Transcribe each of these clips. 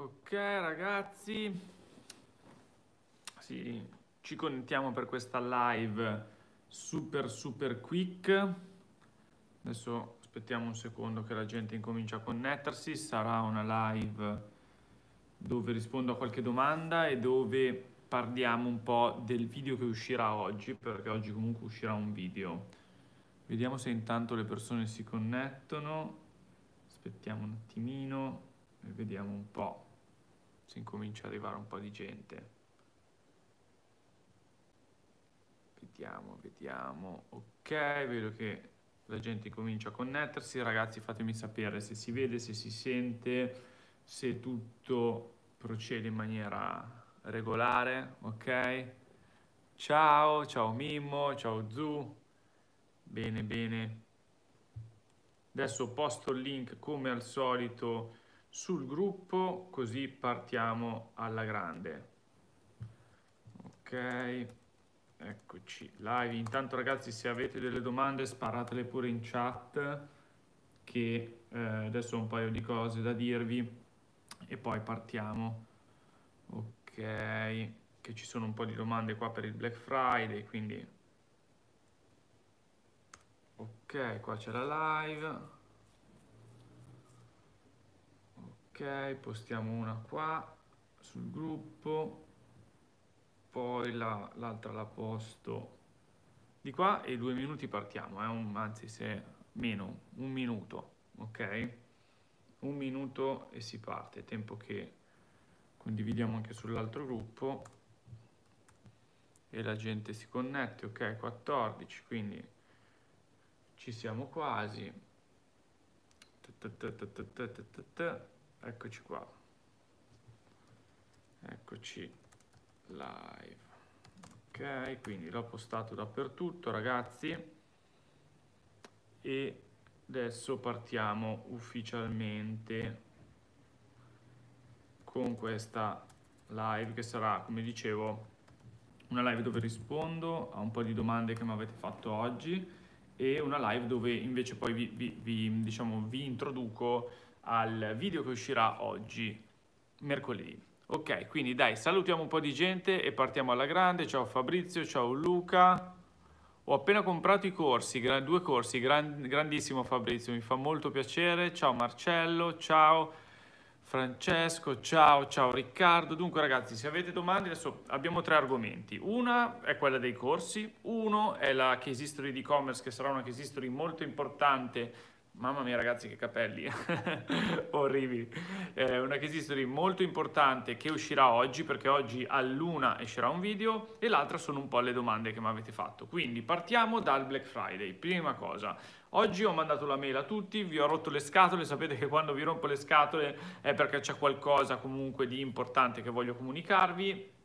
Ok ragazzi, sì, ci connettiamo per questa live super super quick. Adesso aspettiamo un secondo che la gente incomincia a connettersi, sarà una live dove rispondo a qualche domanda e dove parliamo un po' del video che uscirà oggi, perché oggi comunque uscirà un video. Vediamo se intanto le persone si connettono, aspettiamo un attimino e vediamo un po' si incomincia ad arrivare un po' di gente. Vediamo, vediamo. Ok, vedo che la gente comincia a connettersi. Ragazzi, fatemi sapere se si vede, se si sente, se tutto procede in maniera regolare. Ok. Ciao, ciao Mimmo, ciao Zu. Bene, bene. Adesso posto il link come al solito sul gruppo così partiamo alla grande ok eccoci live intanto ragazzi se avete delle domande sparatele pure in chat che eh, adesso ho un paio di cose da dirvi e poi partiamo ok che ci sono un po' di domande qua per il Black Friday quindi ok qua c'è la live postiamo una qua sul gruppo poi l'altra la, la, posto di qua e due minuti partiamo eh? un, anzi se meno un minuto ok un minuto e si parte tempo che condividiamo anche sull'altro gruppo e la gente si connette ok 14 quindi ci siamo quasi t -t -t eccoci qua eccoci live ok quindi l'ho postato dappertutto ragazzi e adesso partiamo ufficialmente con questa live che sarà come dicevo una live dove rispondo a un po' di domande che mi avete fatto oggi e una live dove invece poi vi, vi, vi, diciamo, vi introduco al video che uscirà oggi, mercoledì. Ok, quindi dai, salutiamo un po' di gente e partiamo alla grande. Ciao Fabrizio, ciao Luca. Ho appena comprato i corsi, due corsi, grandissimo Fabrizio, mi fa molto piacere. Ciao Marcello, ciao Francesco, ciao, ciao Riccardo. Dunque ragazzi, se avete domande, adesso abbiamo tre argomenti. Una è quella dei corsi, uno è la case history di e-commerce, che sarà una case history molto importante Mamma mia ragazzi che capelli, orribili. Eh, una case history molto importante che uscirà oggi perché oggi all'una escerà un video e l'altra sono un po' le domande che mi avete fatto. Quindi partiamo dal Black Friday. Prima cosa, oggi ho mandato la mail a tutti, vi ho rotto le scatole, sapete che quando vi rompo le scatole è perché c'è qualcosa comunque di importante che voglio comunicarvi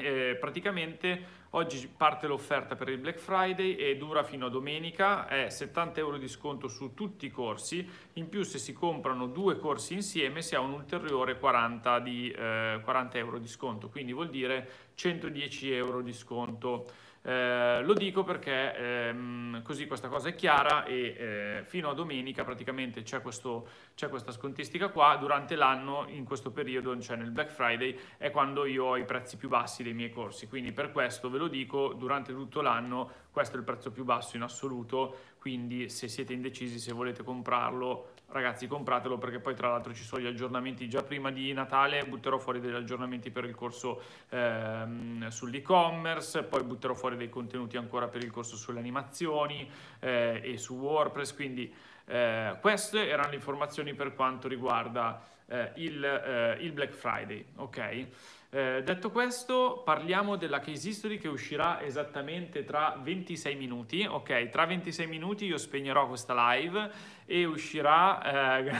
eh, praticamente oggi parte l'offerta per il Black Friday e dura fino a domenica, è 70 euro di sconto su tutti i corsi, in più se si comprano due corsi insieme si ha un ulteriore 40, di, eh, 40 euro di sconto, quindi vuol dire 110 euro di sconto. Eh, lo dico perché ehm, così questa cosa è chiara e eh, fino a domenica praticamente c'è, questo, c'è, questa scontistica qua, durante l'anno in questo periodo, cioè nel Black Friday, è quando io ho i prezzi più bassi dei miei corsi, quindi per questo ve lo dico, durante tutto l'anno questo è il prezzo più basso in assoluto, quindi se siete indecisi, se volete comprarlo, ragazzi compratelo perché poi tra l'altro ci sono gli aggiornamenti già prima di Natale butterò fuori degli aggiornamenti per il corso ehm, sull'e-commerce poi butterò fuori dei contenuti ancora per il corso sulle animazioni eh, e su WordPress quindi eh, queste erano le informazioni per quanto riguarda eh, il, eh, il Black Friday ok eh, detto questo, parliamo della case history che uscirà esattamente tra 26 minuti. Ok, tra 26 minuti io spegnerò questa live e uscirà, eh,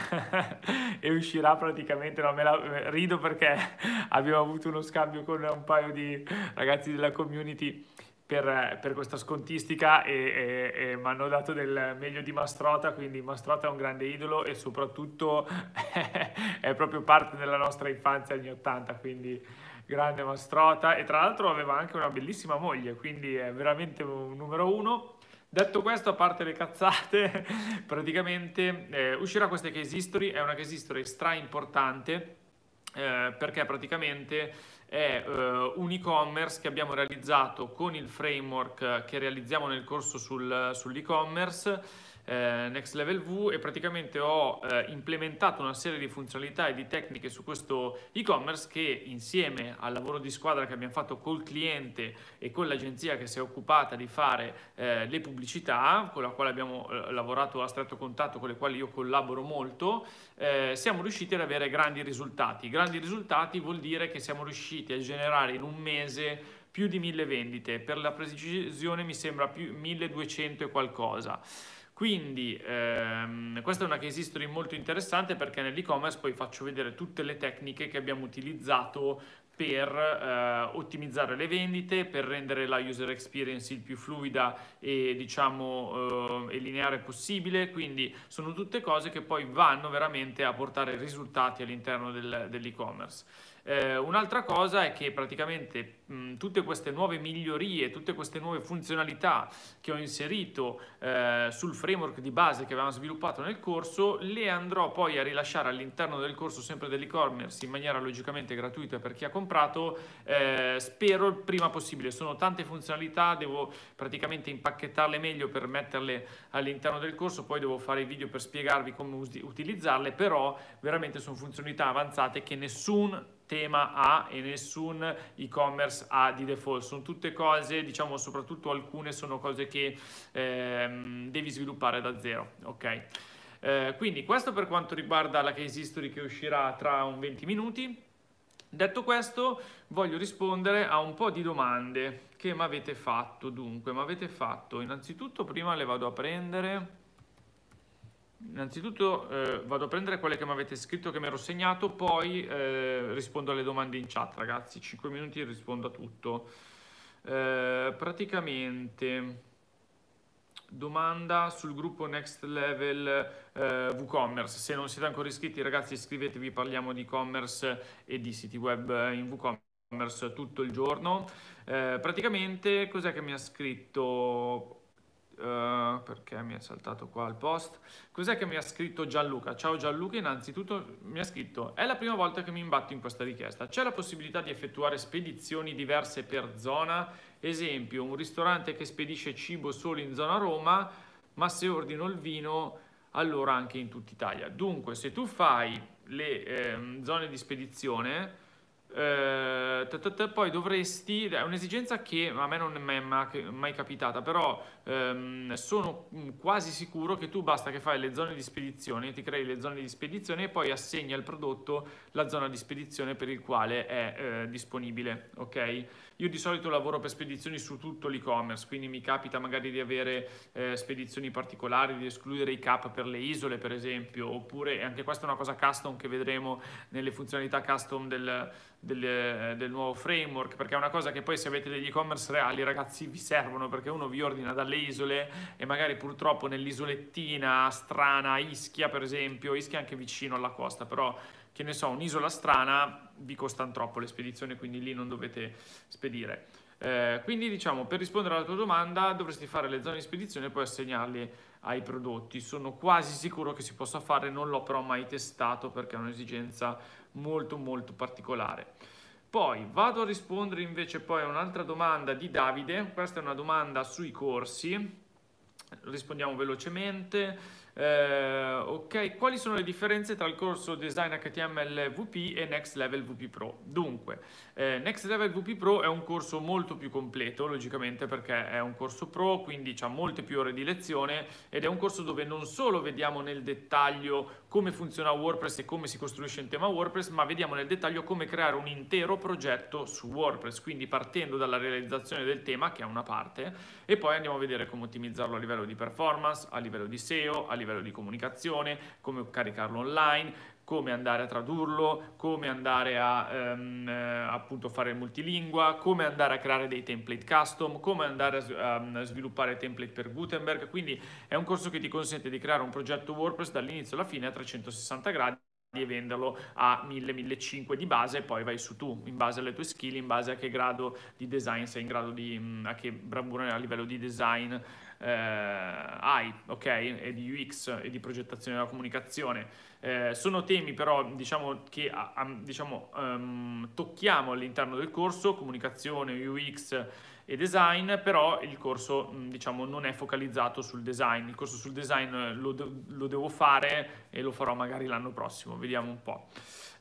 e uscirà praticamente, no, me la rido perché abbiamo avuto uno scambio con un paio di ragazzi della community per, eh, per questa scontistica e, e, e mi hanno dato del meglio di Mastrota, quindi Mastrota è un grande idolo e soprattutto è proprio parte della nostra infanzia anni 80, quindi grande Mastrota e tra l'altro aveva anche una bellissima moglie, quindi è veramente un numero uno. Detto questo, a parte le cazzate, praticamente eh, uscirà questa case history, è una case history stra importante eh, perché praticamente è eh, un e-commerce che abbiamo realizzato con il framework eh, che realizziamo nel corso sul, eh, sull'e-commerce eh, Next Level V e praticamente ho eh, implementato una serie di funzionalità e di tecniche su questo e-commerce che insieme al lavoro di squadra che abbiamo fatto col cliente e con l'agenzia che si è occupata di fare eh, le pubblicità, con la quale abbiamo eh, lavorato a stretto contatto, con le quali io collaboro molto, eh, siamo riusciti ad avere grandi risultati. Grandi risultati vuol dire che siamo riusciti a generare in un mese più di 1000 vendite, per la precisione mi sembra più 1200 e qualcosa. Quindi ehm, questa è una case history molto interessante perché nell'e-commerce poi faccio vedere tutte le tecniche che abbiamo utilizzato per eh, ottimizzare le vendite, per rendere la user experience il più fluida e diciamo eh, e lineare possibile, quindi sono tutte cose che poi vanno veramente a portare risultati all'interno del, dell'e-commerce. Eh, un'altra cosa è che praticamente mh, tutte queste nuove migliorie, tutte queste nuove funzionalità che ho inserito eh, sul framework di base che avevamo sviluppato nel corso, le andrò poi a rilasciare all'interno del corso sempre dell'e-commerce in maniera logicamente gratuita per chi ha comprato, eh, spero il prima possibile. Sono tante funzionalità, devo praticamente impacchettarle meglio per metterle all'interno del corso, poi devo fare i video per spiegarvi come utilizzarle, però veramente sono funzionalità avanzate che nessun tema A e nessun e-commerce A di default. Sono tutte cose, diciamo soprattutto alcune sono cose che ehm, devi sviluppare da zero, ok? Eh, quindi questo per quanto riguarda la case history che uscirà tra un 20 minuti. Detto questo, voglio rispondere a un po' di domande che mi avete fatto. Dunque, mi avete fatto innanzitutto, prima le vado a prendere. Innanzitutto eh, vado a prendere quelle che mi avete scritto, che mi ero segnato, poi eh, rispondo alle domande in chat, ragazzi. 5 minuti rispondo a tutto. Eh, praticamente, domanda sul gruppo Next Level eh, WooCommerce. Se non siete ancora iscritti, ragazzi, iscrivetevi, parliamo di e-commerce e di siti web eh, in WooCommerce tutto il giorno. Eh, praticamente, cos'è che mi ha scritto? perché mi è saltato qua il post. Cos'è che mi ha scritto Gianluca? Ciao Gianluca, innanzitutto mi ha scritto è la prima volta che mi imbatto in questa richiesta. C'è la possibilità di effettuare spedizioni diverse per zona? Esempio, un ristorante che spedisce cibo solo in zona Roma, ma se ordino il vino allora anche in tutta Italia. Dunque, se tu fai le eh, zone di spedizione eh, t -t -t poi dovresti, è un'esigenza che a me non è mai, mai capitata, però ehm, sono mm, quasi sicuro che tu basta che fai le zone di spedizione, ti crei le zone di spedizione e poi assegni al prodotto la zona di spedizione per il quale è eh, disponibile, ok? Io di solito lavoro per spedizioni su tutto l'e-commerce, quindi mi capita magari di avere eh, spedizioni particolari, di escludere i cap per le isole, per esempio, oppure anche questa è una cosa custom che vedremo nelle funzionalità custom del, del, eh, del nuovo framework, perché è una cosa che poi se avete degli e-commerce reali, ragazzi, vi servono perché uno vi ordina dalle isole e magari purtroppo nell'isolettina strana, Ischia per esempio, Ischia è anche vicino alla costa, però che ne so, un'isola strana vi costano troppo le spedizioni, quindi lì non dovete spedire. Eh, quindi diciamo, per rispondere alla tua domanda dovresti fare le zone di spedizione e poi assegnarle ai prodotti. Sono quasi sicuro che si possa fare, non l'ho però mai testato perché è un'esigenza molto molto particolare. Poi vado a rispondere invece poi a un'altra domanda di Davide, questa è una domanda sui corsi, rispondiamo velocemente. Eh, ok, quali sono le differenze tra il corso Design HTML VP e Next Level VP Pro? Dunque, eh, Next Level VP Pro è un corso molto più completo, logicamente perché è un corso pro, quindi ha molte più ore di lezione ed è un corso dove non solo vediamo nel dettaglio come funziona WordPress e come si costruisce il tema WordPress, ma vediamo nel dettaglio come creare un intero progetto su WordPress, quindi partendo dalla realizzazione del tema, che è una parte, e poi andiamo a vedere come ottimizzarlo a livello di performance, a livello di SEO, a livello livello di comunicazione, come caricarlo online, come andare a tradurlo, come andare a ehm, eh, appunto fare multilingua, come andare a creare dei template custom, come andare a, ehm, a sviluppare template per Gutenberg, quindi è un corso che ti consente di creare un progetto WordPress dall'inizio alla fine a 360 gradi e venderlo a 1000-1500 di base e poi vai su tu in base alle tue skill, in base a che grado di design sei in grado di, a che bravura a livello di design eh, AI, ok? E di UX e di progettazione della comunicazione. Eh, sono temi però diciamo che diciamo, um, tocchiamo all'interno del corso, comunicazione, UX e design, però il corso mm, diciamo non è focalizzato sul design, il corso sul design lo, de- lo devo fare e lo farò magari l'anno prossimo, vediamo un po'.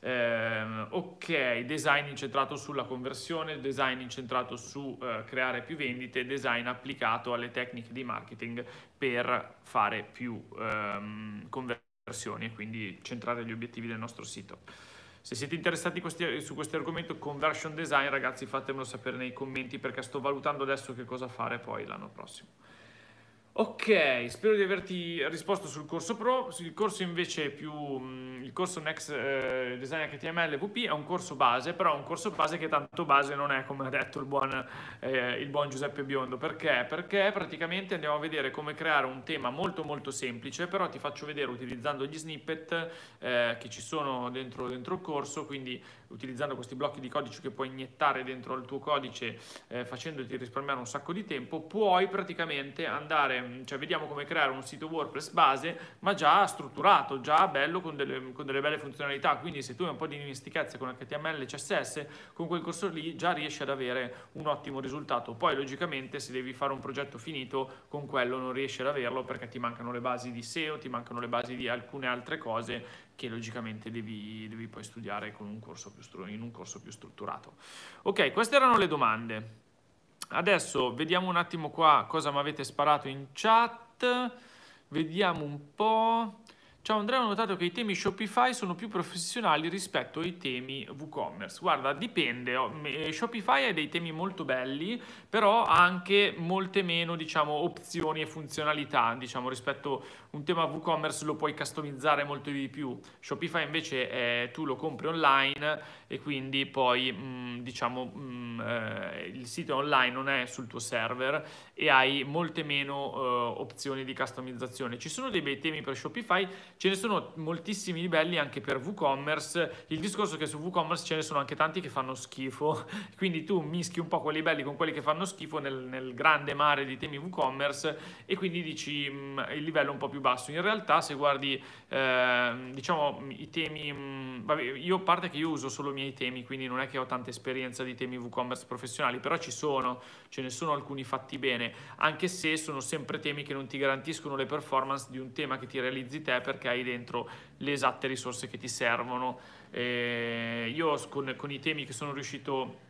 Eh, ok, design incentrato sulla conversione, design incentrato su eh, creare più vendite, design applicato alle tecniche di marketing per fare più ehm, conversioni e quindi centrare gli obiettivi del nostro sito. Se siete interessati questi, su questo argomento conversion design, ragazzi, fatemelo sapere nei commenti perché sto valutando adesso che cosa fare poi l'anno prossimo. Ok, spero di averti risposto sul corso Pro. Il corso invece più mm, il corso Next eh, Design HTML VP è un corso base, però è un corso base che tanto base non è, come ha detto il buon, eh, il buon Giuseppe Biondo. Perché? Perché praticamente andiamo a vedere come creare un tema molto molto semplice, però ti faccio vedere utilizzando gli snippet eh, che ci sono dentro, dentro il corso, quindi utilizzando questi blocchi di codice che puoi iniettare dentro il tuo codice eh, facendoti risparmiare un sacco di tempo, puoi praticamente andare, mm, cioè vediamo come creare un sito WordPress base, ma già strutturato, già bello con delle, con delle belle funzionalità, quindi se tu hai un po' di dimestichezza con HTML e CSS, con quel corso lì già riesci ad avere un ottimo risultato. Poi logicamente se devi fare un progetto finito, con quello non riesci ad averlo perché ti mancano le basi di SEO, ti mancano le basi di alcune altre cose che logicamente devi, devi poi studiare un più, in un corso più strutturato. Ok, queste erano le domande. Adesso vediamo un attimo qua cosa mi avete sparato in chat. Vediamo un po'. Ciao Andrea, ho notato che i temi Shopify sono più professionali rispetto ai temi WooCommerce. Guarda, dipende. Oh, eh, Shopify ha dei temi molto belli, però ha anche molte meno, diciamo, opzioni e funzionalità, diciamo, rispetto a un tema WooCommerce lo puoi customizzare molto di più. Shopify invece eh, tu lo compri online e quindi poi, mh, mm, diciamo, mh, mm, eh, il sito online non è sul tuo server e hai molte meno eh, opzioni di customizzazione. Ci sono dei bei temi per Shopify ce ne sono moltissimi livelli anche per WooCommerce. Il discorso è che su WooCommerce ce ne sono anche tanti che fanno schifo, quindi tu mischi un po' quelli belli con quelli che fanno schifo nel, nel grande mare di temi WooCommerce e quindi dici mh, mm, il livello un po' più basso. In realtà se guardi eh, diciamo i temi, mh, mm, vabbè, io a parte che io uso solo i miei temi, quindi non è che ho tanta esperienza di temi WooCommerce professionali, però ci sono, ce ne sono alcuni fatti bene, anche se sono sempre temi che non ti garantiscono le performance di un tema che ti realizzi te perché hai dentro le esatte risorse che ti servono. Eh, io con, con i temi che sono riuscito a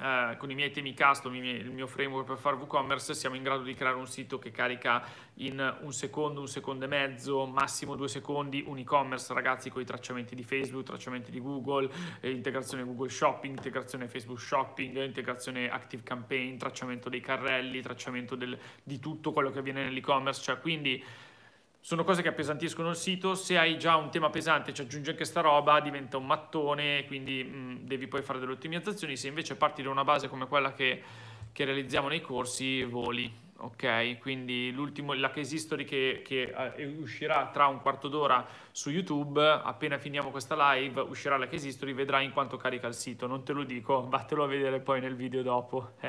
eh, con i miei temi custom, il mio framework per fare WooCommerce, siamo in grado di creare un sito che carica in un secondo, un secondo e mezzo, massimo due secondi, un e-commerce ragazzi con i tracciamenti di Facebook, tracciamenti di Google, eh, integrazione Google Shopping, integrazione Facebook Shopping, integrazione Active Campaign, tracciamento dei carrelli, tracciamento del, di tutto quello che avviene nell'e-commerce, cioè quindi sono cose che appesantiscono il sito, se hai già un tema pesante e ci aggiungi anche sta roba, diventa un mattone, quindi mh, mm, devi poi fare delle ottimizzazioni, se invece parti da una base come quella che, che realizziamo nei corsi, voli. Ok, quindi l'ultimo, la case history che, che uh, uscirà tra un quarto d'ora su YouTube, appena finiamo questa live, uscirà la case history, vedrai in quanto carica il sito. Non te lo dico, vattelo a vedere poi nel video dopo.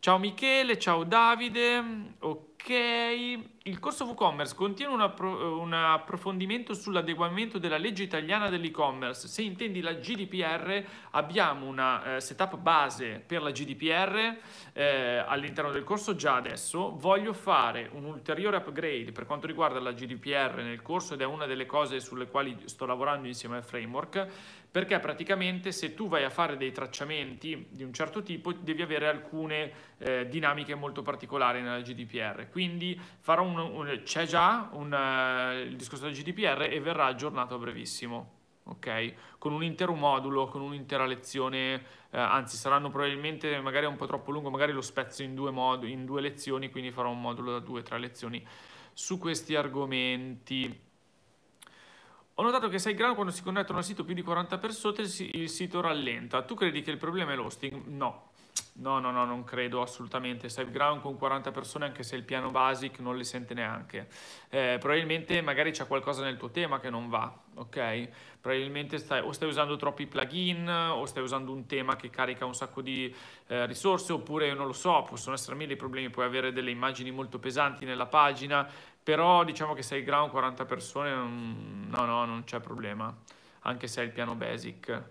ciao Michele, ciao Davide. Ok che il corso WooCommerce contiene un, appro- un approfondimento sull'adeguamento della legge italiana dell'e-commerce. Se intendi la GDPR, abbiamo una eh, setup base per la GDPR eh, all'interno del corso già adesso. Voglio fare un ulteriore upgrade per quanto riguarda la GDPR nel corso ed è una delle cose sulle quali sto lavorando insieme al framework perché praticamente se tu vai a fare dei tracciamenti di un certo tipo devi avere alcune eh, dinamiche molto particolari nella GDPR, quindi un, un, c'è già un, uh, il discorso della GDPR e verrà aggiornato a brevissimo. Okay? Con un intero modulo, con un'intera lezione, eh, anzi saranno probabilmente magari un po' troppo lungo, magari lo spezzo in due, mod- in due lezioni, quindi farò un modulo da due o tre lezioni su questi argomenti. Ho notato che sai grano quando si connettono al sito più di 40 persone il sito rallenta. Tu credi che il problema è l'hosting? No. No, no, no, non credo assolutamente. SiteGround con 40 persone, anche se il piano basic non le sente neanche. Eh, probabilmente magari c'è qualcosa nel tuo tema che non va, ok? Probabilmente stai, o stai usando troppi plugin, o stai usando un tema che carica un sacco di eh, risorse, oppure non lo so, possono essere mille problemi, puoi avere delle immagini molto pesanti nella pagina, però diciamo che se il ground 40 persone no no non c'è problema anche se è il piano basic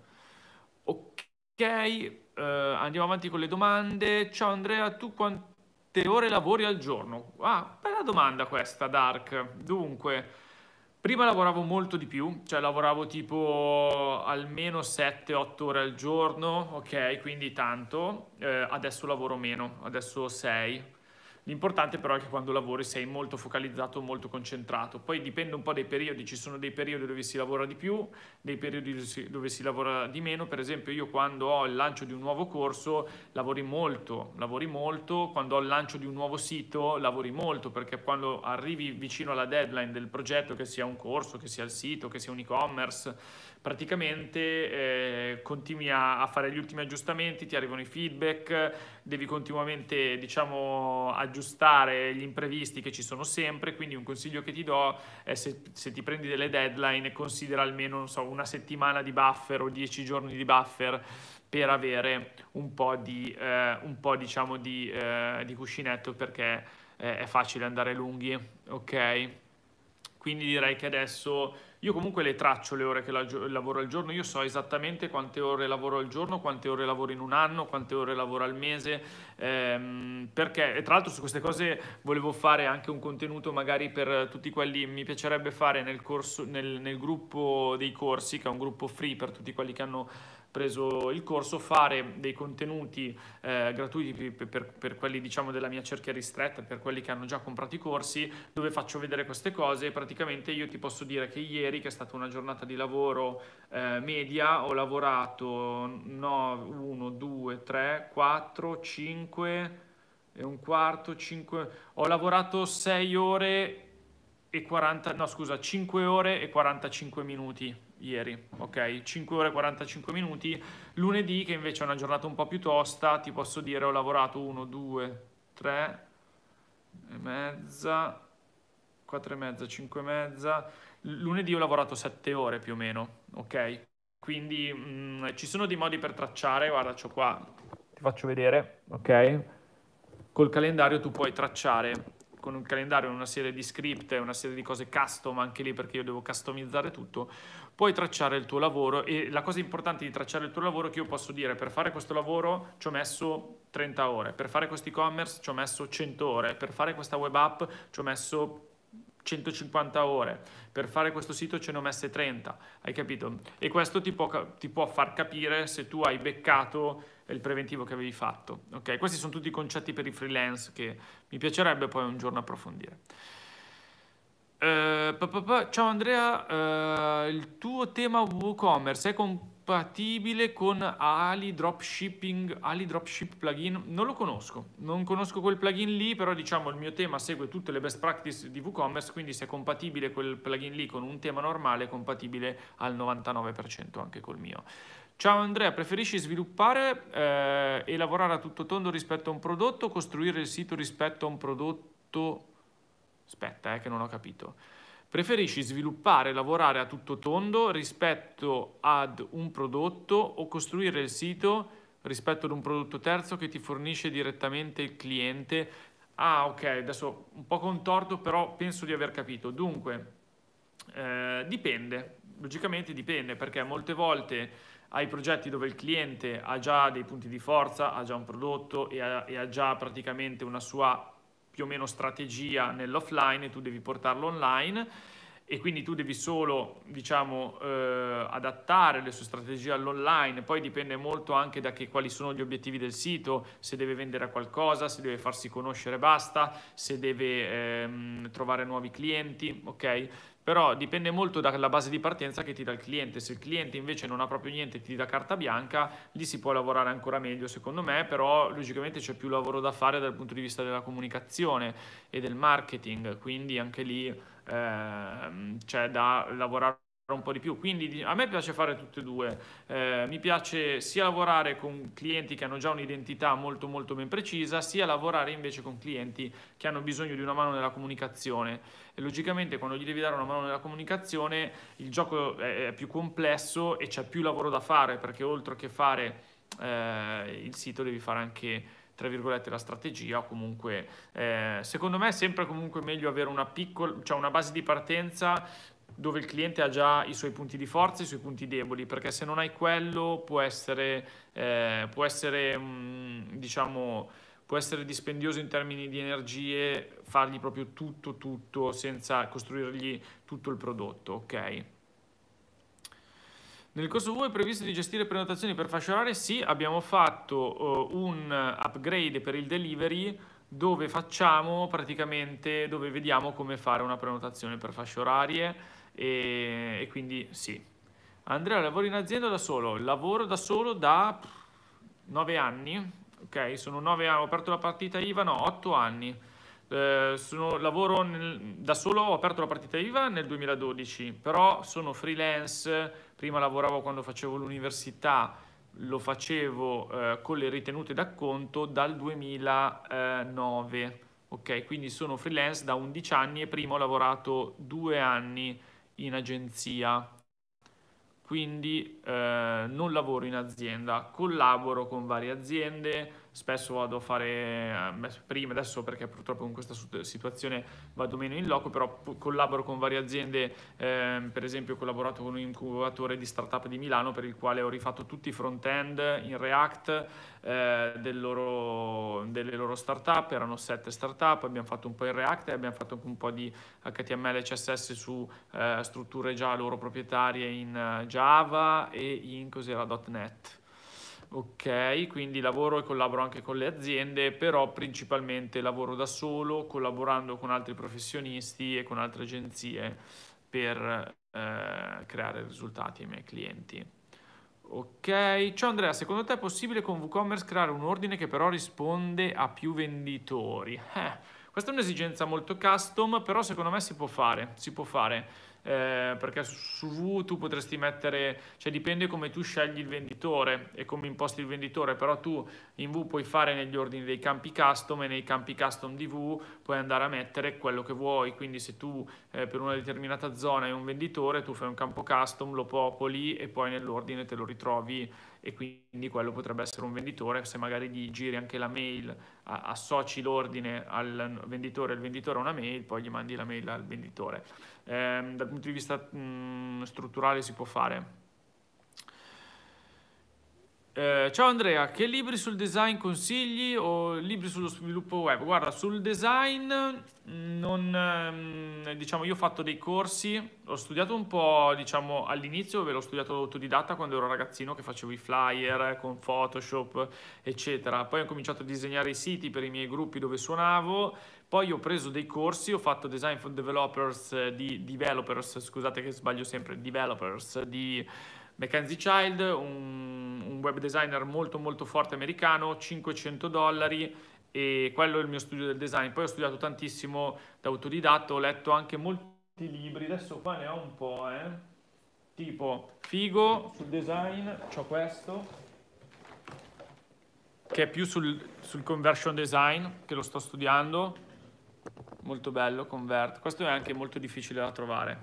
ok uh, andiamo avanti con le domande ciao Andrea tu quante ore lavori al giorno ah bella domanda questa Dark dunque prima lavoravo molto di più cioè lavoravo tipo almeno 7-8 ore al giorno ok quindi tanto uh, adesso lavoro meno adesso 6 L'importante però è che quando lavori sei molto focalizzato, molto concentrato. Poi dipende un po' dai periodi, ci sono dei periodi dove si lavora di più, dei periodi dove si lavora di meno. Per esempio io quando ho il lancio di un nuovo corso lavori molto, lavori molto, quando ho il lancio di un nuovo sito lavori molto, perché quando arrivi vicino alla deadline del progetto, che sia un corso, che sia il sito, che sia un e-commerce, praticamente eh, continui a, a, fare gli ultimi aggiustamenti, ti arrivano i feedback, devi continuamente diciamo, aggiustare gli imprevisti che ci sono sempre, quindi un consiglio che ti do è se, se ti prendi delle deadline considera almeno so, una settimana di buffer o dieci giorni di buffer per avere un po' di, eh, un po', diciamo, di, eh, di cuscinetto perché eh, è facile andare lunghi, ok? Quindi direi che adesso io comunque le traccio le ore che la, lavoro al giorno, io so esattamente quante ore lavoro al giorno, quante ore lavoro in un anno, quante ore lavoro al mese, ehm, perché e tra l'altro su queste cose volevo fare anche un contenuto magari per tutti quelli, mi piacerebbe fare nel, corso, nel, nel gruppo dei corsi, che è un gruppo free per tutti quelli che hanno preso il corso, fare dei contenuti eh, gratuiti per, per, quelli diciamo della mia cerchia ristretta, per quelli che hanno già comprato i corsi, dove faccio vedere queste cose e praticamente io ti posso dire che ieri, che è stata una giornata di lavoro eh, media, ho lavorato 9, 1, 2, 3, 4, 5 e un quarto, 5, ho lavorato 6 ore e 40, no scusa, 5 ore e 45 minuti ieri, ok? 5 ore e 45 minuti. Lunedì, che invece è una giornata un po' più tosta, ti posso dire ho lavorato 1, 2, 3 e mezza, 4 e mezza, 5 e mezza. Lunedì ho lavorato 7 ore più o meno, ok? Quindi mh, mm, ci sono dei modi per tracciare, guarda, c'ho qua, ti faccio vedere, ok? Col calendario tu puoi tracciare con un calendario, una serie di script, una serie di cose custom anche lì perché io devo customizzare tutto, puoi tracciare il tuo lavoro e la cosa importante di tracciare il tuo lavoro è che io posso dire per fare questo lavoro ci ho messo 30 ore, per fare questo e-commerce ci ho messo 100 ore, per fare questa web app ci ho messo 150 ore, per fare questo sito ce ne ho messe 30, hai capito? E questo ti può, ti può, far capire se tu hai beccato il preventivo che avevi fatto, ok? Questi sono tutti i concetti per i freelance che mi piacerebbe poi un giorno approfondire. Eh, pa, pa, pa. ciao Andrea, uh, il tuo tema WooCommerce è compatibile con Ali Dropshipping, Ali Dropship plugin? Non lo conosco, non conosco quel plugin lì, però diciamo il mio tema segue tutte le best practice di WooCommerce, quindi se è compatibile quel plugin lì con un tema normale è compatibile al 99% anche col mio. Ciao Andrea, preferisci sviluppare eh, e lavorare a tutto tondo rispetto a un prodotto, costruire il sito rispetto a un prodotto Aspetta, eh, che non ho capito. Preferisci sviluppare e lavorare a tutto tondo rispetto ad un prodotto o costruire il sito rispetto ad un prodotto terzo che ti fornisce direttamente il cliente? Ah, ok, adesso un po' contorto, però penso di aver capito. Dunque, eh, dipende, logicamente dipende, perché molte volte hai progetti dove il cliente ha già dei punti di forza, ha già un prodotto e ha, e ha già praticamente una sua più o meno strategia nell'offline e tu devi portarlo online e quindi tu devi solo diciamo eh, adattare le sue strategie all'online poi dipende molto anche da che, quali sono gli obiettivi del sito se deve vendere a qualcosa se deve farsi conoscere basta se deve ehm, trovare nuovi clienti ok però dipende molto dalla base di partenza che ti dà il cliente. Se il cliente invece non ha proprio niente e ti dà carta bianca, lì si può lavorare ancora meglio, secondo me, però logicamente c'è più lavoro da fare dal punto di vista della comunicazione e del marketing, quindi anche lì eh, c'è da lavorare un po' di più. Quindi a me piace fare tutte e due. Eh, mi piace sia lavorare con clienti che hanno già un'identità molto molto ben precisa, sia lavorare invece con clienti che hanno bisogno di una mano nella comunicazione. E logicamente quando gli devi dare una mano nella comunicazione il gioco è, più complesso e c'è più lavoro da fare, perché oltre che fare eh, il sito devi fare anche tra virgolette la strategia o comunque eh, secondo me è sempre comunque meglio avere una piccola cioè una base di partenza dove il cliente ha già i suoi punti di forza e i suoi punti deboli, perché se non hai quello può essere, eh, può essere, mm, diciamo, può essere dispendioso in termini di energie fargli proprio tutto, tutto, senza costruirgli tutto il prodotto, ok? Nel corso V è previsto di gestire prenotazioni per fasce orarie? Sì, abbiamo fatto uh, un upgrade per il delivery dove facciamo praticamente, dove vediamo come fare una prenotazione per fasce orarie, e, e quindi sì. Andrea lavoro in azienda da solo, lavoro da solo da nove anni, ok? Sono nove anni, ho aperto la partita IVA, no, otto anni. Eh, sono, lavoro nel, da solo, ho aperto la partita IVA nel 2012, però sono freelance, prima lavoravo quando facevo l'università, lo facevo eh, con le ritenute d'acconto dal 2009, ok? Quindi sono freelance da 11 anni e prima ho lavorato due anni in agenzia, quindi eh, non lavoro in azienda, collaboro con varie aziende, spesso vado a fare eh, prima, adesso perché purtroppo con questa situazione vado meno in loco, però collaboro con varie aziende, eh, per esempio ho collaborato con un incubatore di startup di Milano per il quale ho rifatto tutti i front-end in React eh, del loro, delle loro startup, erano sette startup, abbiamo fatto un po' in React e abbiamo fatto anche un po' di HTML e CSS su eh, strutture già loro proprietarie in eh, Java e in cos'era.NET. Ok, quindi lavoro e collaboro anche con le aziende, però principalmente lavoro da solo, collaborando con altri professionisti e con altre agenzie per eh, creare risultati ai miei clienti. Ok, ciao Andrea, secondo te è possibile con WooCommerce creare un ordine che però risponde a più venditori? Eh, questa è un'esigenza molto custom, però secondo me si può fare, si può fare eh, perché su V tu potresti mettere, cioè dipende come tu scegli il venditore e come imposti il venditore, però tu in V puoi fare negli ordini dei campi custom e nei campi custom di V puoi andare a mettere quello che vuoi, quindi se tu eh, per una determinata zona hai un venditore, tu fai un campo custom, lo popoli e poi nell'ordine te lo ritrovi e quindi quello potrebbe essere un venditore, se magari gli giri anche la mail, associ l'ordine al venditore, il venditore ha una mail, poi gli mandi la mail al venditore. Eh, dal punto di vista mh, strutturale si può fare eh, ciao Andrea, che libri sul design consigli o libri sullo sviluppo web? Guarda, sul design mm, non, ehm, diciamo, io ho fatto dei corsi, ho studiato un po', diciamo, all'inizio, ve l'ho studiato autodidatta quando ero ragazzino che facevo i flyer con Photoshop, eccetera. Poi ho cominciato a disegnare i siti per i miei gruppi dove suonavo, poi ho preso dei corsi, ho fatto design for developers eh, di developers, scusate che sbaglio sempre, developers di Mackenzie Child, un, un web designer molto molto forte americano, 500 dollari e quello è il mio studio del design. Poi ho studiato tantissimo da autodidatta, ho letto anche molti libri, adesso qua ne ho un po', eh. Tipo Figo sul design, ho questo che è più sul, sul, conversion design che lo sto studiando molto bello convert questo è anche molto difficile da trovare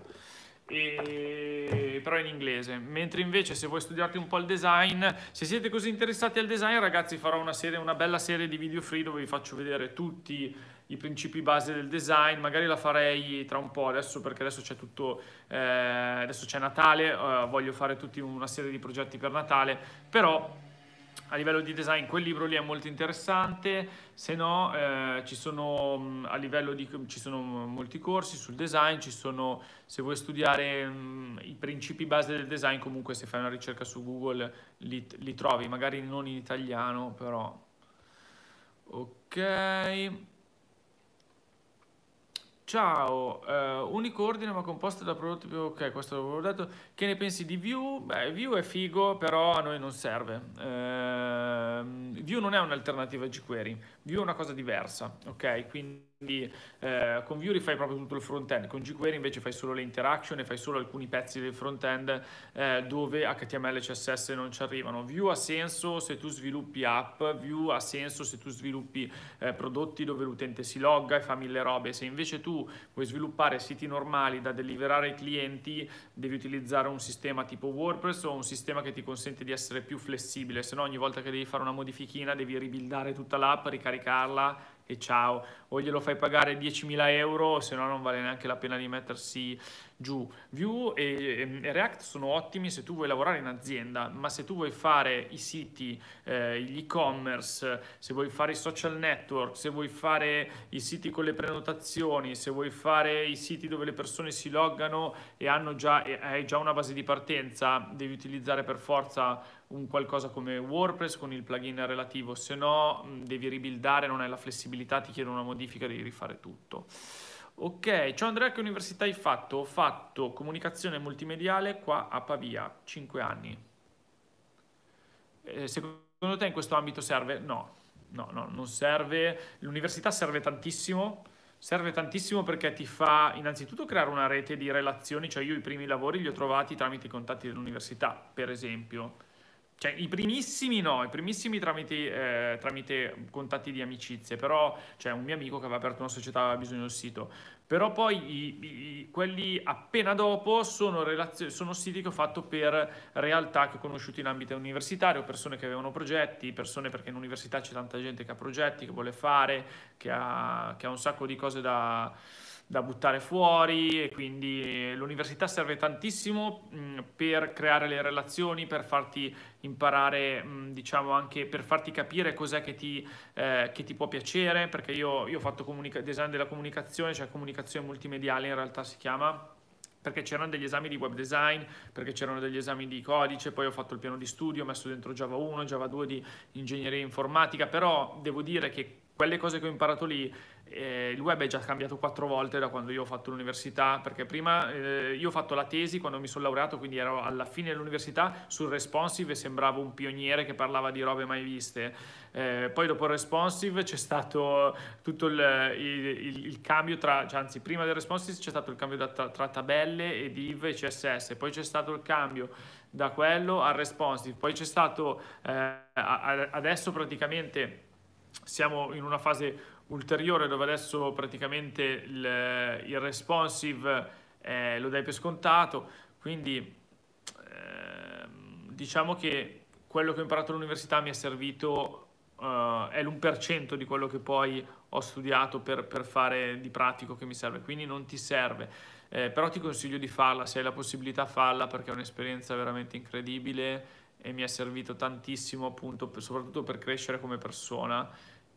e... però in inglese mentre invece se voi studiate un po' il design se siete così interessati al design ragazzi farò una, serie, una bella serie di video free dove vi faccio vedere tutti i principi base del design magari la farei tra un po' adesso perché adesso c'è tutto eh, adesso c'è Natale eh, voglio fare tutti una serie di progetti per Natale però a livello di design quel libro lì è molto interessante, se no eh, ci, sono, mm, a livello di, ci sono molti corsi sul design, ci sono, se vuoi studiare mh, mm, i principi base del design, comunque se fai una ricerca su Google li, li trovi, magari non in italiano però. Ok. Ciao, uh, unico ordine ma composto da prodotti più... Ok, questo l'avevo detto. Che ne pensi di View? Beh, Vue è figo, però a noi non serve. Uh, ehm, Vue non è un'alternativa a jQuery, Vue è una cosa diversa, ok? Quindi eh, con Vue rifai proprio tutto il front-end, con jQuery invece fai solo le interaction e fai solo alcuni pezzi del front-end eh, dove HTML e CSS non ci arrivano. Vue ha senso se tu sviluppi app, Vue ha senso se tu sviluppi eh, prodotti dove l'utente si logga e fa mille robe. Se invece tu vuoi sviluppare siti normali da deliverare ai clienti, devi utilizzare un sistema tipo WordPress o un sistema che ti consente di essere più flessibile, se no ogni volta che devi fare una modifichina devi ribildare tutta l'app, ricaricare scaricarla e ciao, o glielo fai pagare 10.000 euro, se no non vale neanche la pena di mettersi giù. Vue e, e, React sono ottimi se tu vuoi lavorare in azienda, ma se tu vuoi fare i siti, eh, gli e-commerce, se vuoi fare i social network, se vuoi fare i siti con le prenotazioni, se vuoi fare i siti dove le persone si loggano e, già, e hai già una base di partenza, devi utilizzare per forza un qualcosa come WordPress con il plugin relativo, se no mm, devi ribuildare, non hai la flessibilità, ti chiedo una modifica, devi rifare tutto. Ok, ciao Andrea, che università hai fatto? Ho fatto comunicazione multimediale qua a Pavia, 5 anni. Eh, secondo te in questo ambito serve? No, no, no, non serve. L'università serve tantissimo, serve tantissimo perché ti fa innanzitutto creare una rete di relazioni, cioè io i primi lavori li ho trovati tramite i contatti dell'università, per esempio cioè, i primissimi no, i primissimi tramite, eh, tramite contatti di amicizie, però c'è cioè, un mio amico che aveva aperto una società, aveva bisogno del sito. Però poi i, i, quelli appena dopo sono, relazio- sono siti che ho fatto per realtà che ho conosciuto in ambito universitario, persone che avevano progetti, persone perché in università c'è tanta gente che ha progetti, che vuole fare, che ha, che ha un sacco di cose da da buttare fuori e quindi l'università serve tantissimo mh, mm, per creare le relazioni, per farti imparare, mh, mm, diciamo anche per farti capire cos'è che ti, eh, che ti può piacere, perché io, io ho fatto comunica- design della comunicazione, cioè comunicazione multimediale in realtà si chiama, perché c'erano degli esami di web design, perché c'erano degli esami di codice, poi ho fatto il piano di studio, ho messo dentro Java 1, Java 2 di ingegneria informatica, però devo dire che quelle cose che ho imparato lì, eh, il web è già cambiato quattro volte da quando io ho fatto l'università, perché prima eh, io ho fatto la tesi quando mi sono laureato, quindi ero alla fine dell'università, sul responsive sembravo un pioniere che parlava di robe mai viste. Eh, poi dopo il responsive c'è stato tutto il, il, il cambio tra, cioè, anzi prima del responsive c'è stato il cambio da, tra, tra tabelle e div e CSS, poi c'è stato il cambio da quello al responsive, poi c'è stato eh, adesso praticamente siamo in una fase ulteriore dove adesso praticamente il, il responsive eh, lo dai per scontato, quindi eh, diciamo che quello che ho imparato all'università mi è servito, eh, è l'1% di quello che poi ho studiato per, per, fare di pratico che mi serve, quindi non ti serve. Eh, però ti consiglio di farla, se hai la possibilità falla perché è un'esperienza veramente incredibile e mi è servito tantissimo appunto per, soprattutto per crescere come persona.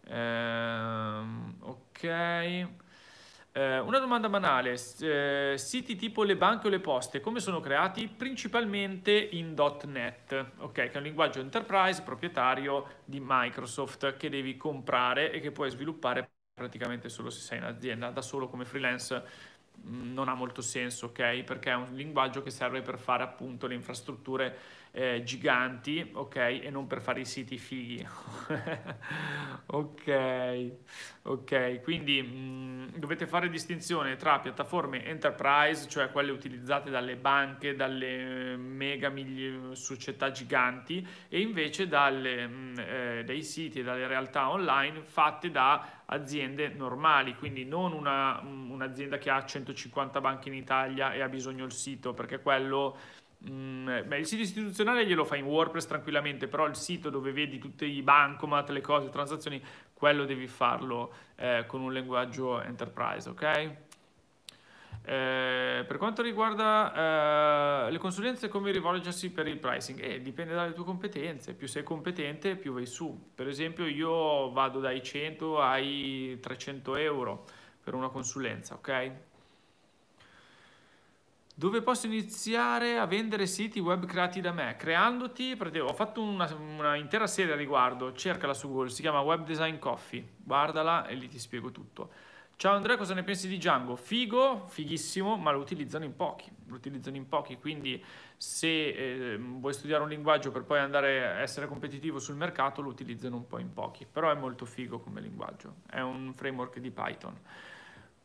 Ehm, ok. Eh, una domanda banale, eh, siti tipo le banche o le poste, come sono creati? Principalmente in .NET, okay, che è un linguaggio enterprise proprietario di Microsoft che devi comprare e che puoi sviluppare praticamente solo se sei in azienda, da solo come freelance mm, non ha molto senso, ok? Perché è un linguaggio che serve per fare appunto le infrastrutture eh, giganti, ok? E non per fare i siti fighi. ok, ok, quindi mh, mm, dovete fare distinzione tra piattaforme enterprise, cioè quelle utilizzate dalle banche, dalle mm, mega società giganti, e invece dalle, mh, mm, eh, dai siti e dalle realtà online fatte da aziende normali, quindi non una, mh, un'azienda che ha 150 banche in Italia e ha bisogno del sito, perché quello Mm, eh, beh, il sito istituzionale glielo fai in WordPress tranquillamente, però il sito dove vedi tutti i bancomat, le cose, le transazioni, quello devi farlo eh, con un linguaggio enterprise, ok? Eh, per quanto riguarda eh, le consulenze, come rivolgersi per il pricing? Eh, dipende dalle tue competenze, più sei competente più vai su. Per esempio io vado dai 100 ai 300 euro per una consulenza, ok? dove posso iniziare a vendere siti web creati da me, creandoti, ho fatto una, una, intera serie a riguardo, cercala su Google, si chiama Web Design Coffee, guardala e lì ti spiego tutto. Ciao Andrea, cosa ne pensi di Django? Figo, fighissimo, ma lo utilizzano in pochi, lo utilizzano in pochi, quindi se eh, vuoi studiare un linguaggio per poi andare a essere competitivo sul mercato, lo utilizzano un po' in pochi, però è molto figo come linguaggio, è un framework di Python.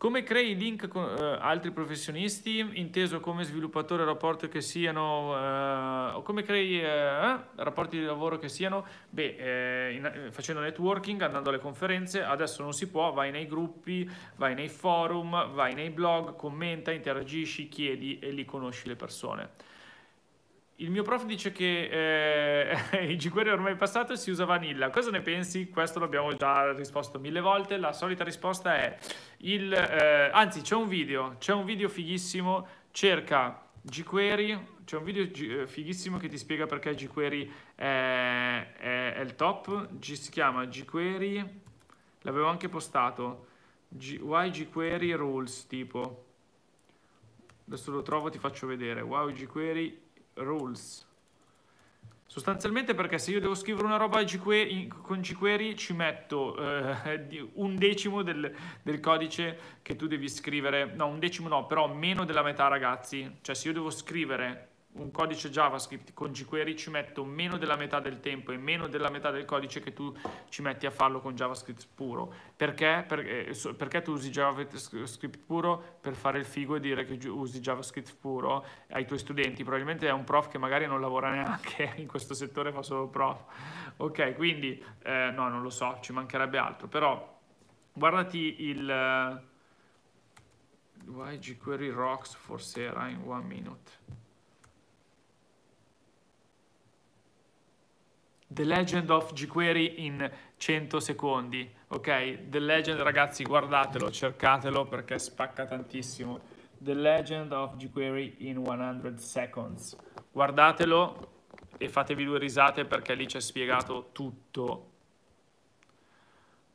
Come crei link con eh, altri professionisti, inteso come sviluppatore rapporto che siano, eh, o come crei eh, eh rapporti di lavoro che siano? Beh, eh, in, eh, facendo networking, andando alle conferenze, adesso non si può, vai nei gruppi, vai nei forum, vai nei blog, commenta, interagisci, chiedi e lì conosci le persone. Il mio prof dice che eh, il jQuery ormai passato e si usa Vanilla. Cosa ne pensi? Questo l'abbiamo già risposto mille volte. La solita risposta è il... Eh, anzi, c'è un video, c'è un video fighissimo, cerca jQuery, c'è un video g- eh, fighissimo che ti spiega perché jQuery è, è, è il top. G- si chiama jQuery, l'avevo anche postato, G- Why jQuery Rules, tipo. Adesso lo trovo ti faccio vedere. Wow jQuery rules. Sostanzialmente perché se io devo scrivere una roba con jQuery ci metto eh, un decimo del, del, codice che tu devi scrivere, no un decimo no, però meno della metà ragazzi, cioè se io devo scrivere un codice JavaScript con jQuery ci metto meno della metà del tempo e meno della metà del codice che tu ci metti a farlo con JavaScript puro. Perché? Perché, eh, perché tu usi JavaScript puro per fare il figo e dire che usi JavaScript puro ai tuoi studenti? Probabilmente è un prof che magari non lavora neanche in questo settore, fa solo prof. Ok, quindi eh, no, non lo so, ci mancherebbe altro, però guardati il... Eh, why jQuery rocks forse era in one minute. The Legend of jQuery in 100 secondi, ok? The Legend, ragazzi, guardatelo, cercatelo perché spacca tantissimo. The Legend of jQuery in 100 seconds. Guardatelo e fatevi due risate perché lì c'è spiegato tutto.